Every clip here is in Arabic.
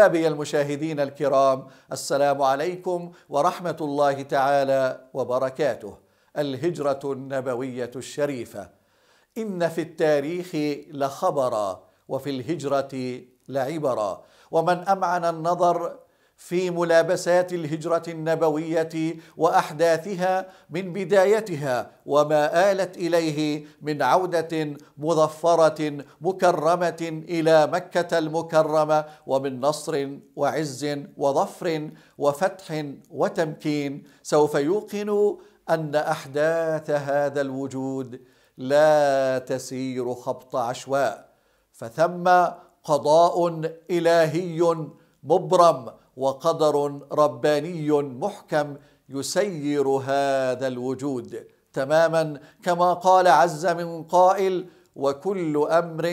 أحبابي المشاهدين الكرام السلام عليكم ورحمة الله تعالى وبركاته الهجرة النبوية الشريفة إن في التاريخ لخبرا وفي الهجرة لعبرا ومن أمعن النظر في ملابسات الهجره النبويه واحداثها من بدايتها وما الت اليه من عوده مظفره مكرمه الى مكه المكرمه ومن نصر وعز وظفر وفتح وتمكين سوف يوقن ان احداث هذا الوجود لا تسير خبط عشواء فثم قضاء الهي مبرم وقدر رباني محكم يسير هذا الوجود تماما كما قال عز من قائل وكل امر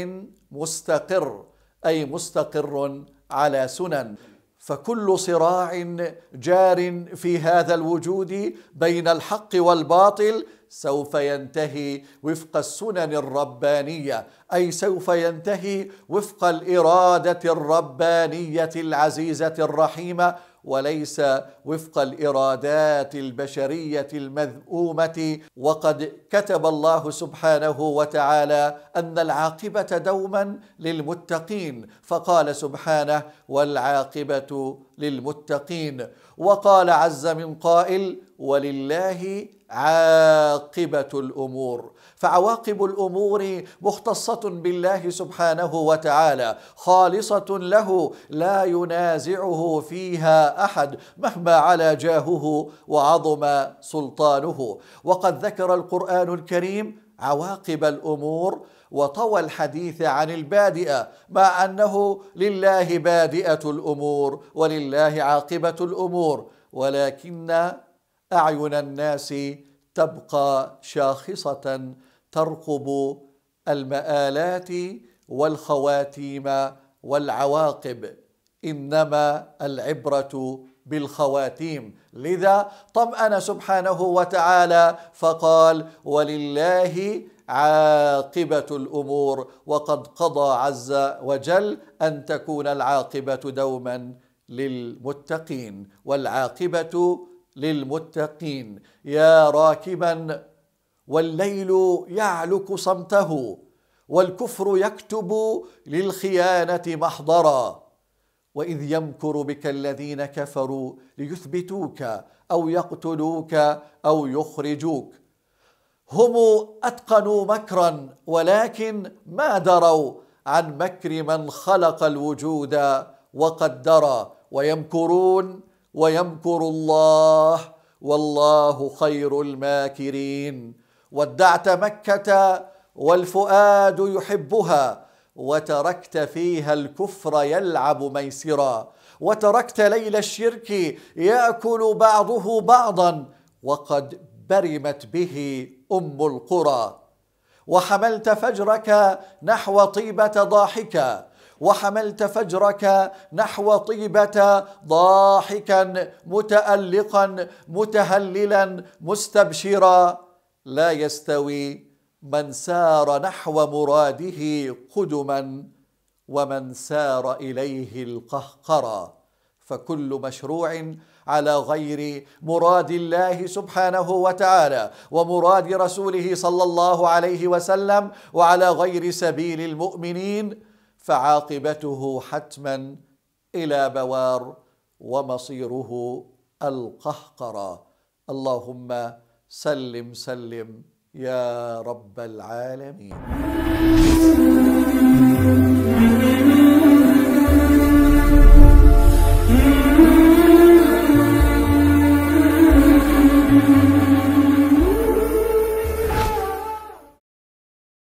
مستقر اي مستقر على سنن فكل صراع جار في هذا الوجود بين الحق والباطل سوف ينتهي وفق السنن الربانيه اي سوف ينتهي وفق الاراده الربانيه العزيزه الرحيمه وليس وفق الارادات البشريه المذءومه وقد كتب الله سبحانه وتعالى ان العاقبه دوما للمتقين فقال سبحانه والعاقبه للمتقين وقال عز من قائل ولله عاقبه الامور فعواقب الامور مختصه بالله سبحانه وتعالى خالصه له لا ينازعه فيها احد مهما على جاهه وعظم سلطانه وقد ذكر القران الكريم عواقب الامور وطوى الحديث عن البادئه مع انه لله بادئه الامور ولله عاقبه الامور ولكن اعين الناس تبقى شاخصه ترقب المآلات والخواتيم والعواقب انما العبره بالخواتيم لذا طمأن سبحانه وتعالى فقال ولله عاقبة الأمور وقد قضى عز وجل أن تكون العاقبة دوما للمتقين والعاقبة للمتقين يا راكبا والليل يعلك صمته والكفر يكتب للخيانه محضرا واذ يمكر بك الذين كفروا ليثبتوك او يقتلوك او يخرجوك هم اتقنوا مكرا ولكن ما دروا عن مكر من خلق الوجود وقدر ويمكرون ويمكر الله والله خير الماكرين ودعت مكه والفؤاد يحبها وتركت فيها الكفر يلعب ميسرا وتركت ليل الشرك ياكل بعضه بعضا وقد برمت به ام القرى وحملت فجرك نحو طيبه ضاحكه وحملت فجرك نحو طيبة ضاحكا متألقا متهللا مستبشرا لا يستوي من سار نحو مراده قدما ومن سار إليه القهقرا فكل مشروع على غير مراد الله سبحانه وتعالى ومراد رسوله صلى الله عليه وسلم وعلى غير سبيل المؤمنين فعاقبته حتما الى بوار ومصيره القهقرى اللهم سلم سلم يا رب العالمين